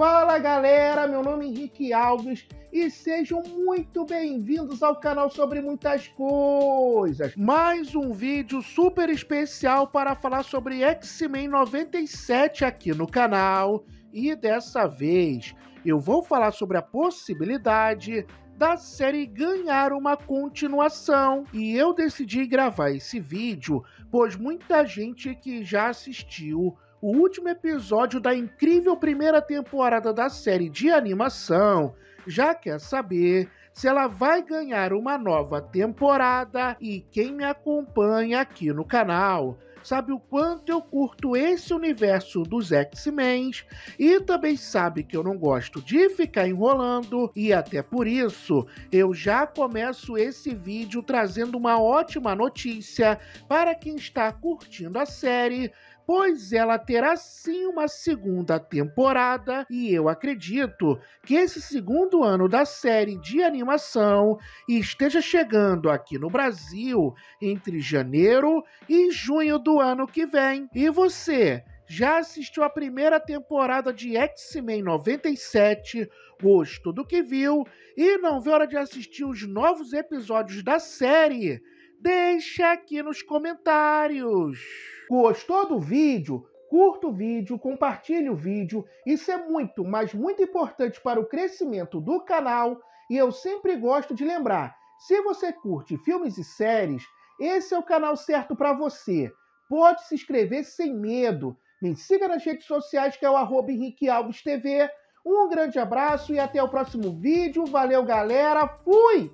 Fala galera, meu nome é Henrique Alves e sejam muito bem-vindos ao canal sobre muitas coisas. Mais um vídeo super especial para falar sobre X-Men 97 aqui no canal e dessa vez eu vou falar sobre a possibilidade da série ganhar uma continuação. E eu decidi gravar esse vídeo, pois muita gente que já assistiu o último episódio da incrível primeira temporada da série de animação, já quer saber se ela vai ganhar uma nova temporada e quem me acompanha aqui no canal sabe o quanto eu curto esse universo dos X-Men e também sabe que eu não gosto de ficar enrolando e até por isso eu já começo esse vídeo trazendo uma ótima notícia para quem está curtindo a série, pois ela terá sim uma segunda temporada e eu acredito que esse segundo ano da série de animação esteja chegando aqui no Brasil entre janeiro e junho do ano que vem. E você? já assistiu a primeira temporada de X-Men 97, gostou do que viu e não vê hora de assistir os novos episódios da série? Deixa aqui nos comentários. Gostou do vídeo? Curta o vídeo, compartilhe o vídeo. Isso é muito, mas muito importante para o crescimento do canal. E eu sempre gosto de lembrar: se você curte filmes e séries, esse é o canal certo para você. Pode se inscrever sem medo. Me siga nas redes sociais que é o arroba Henrique Alves TV. Um grande abraço e até o próximo vídeo. Valeu, galera. Fui!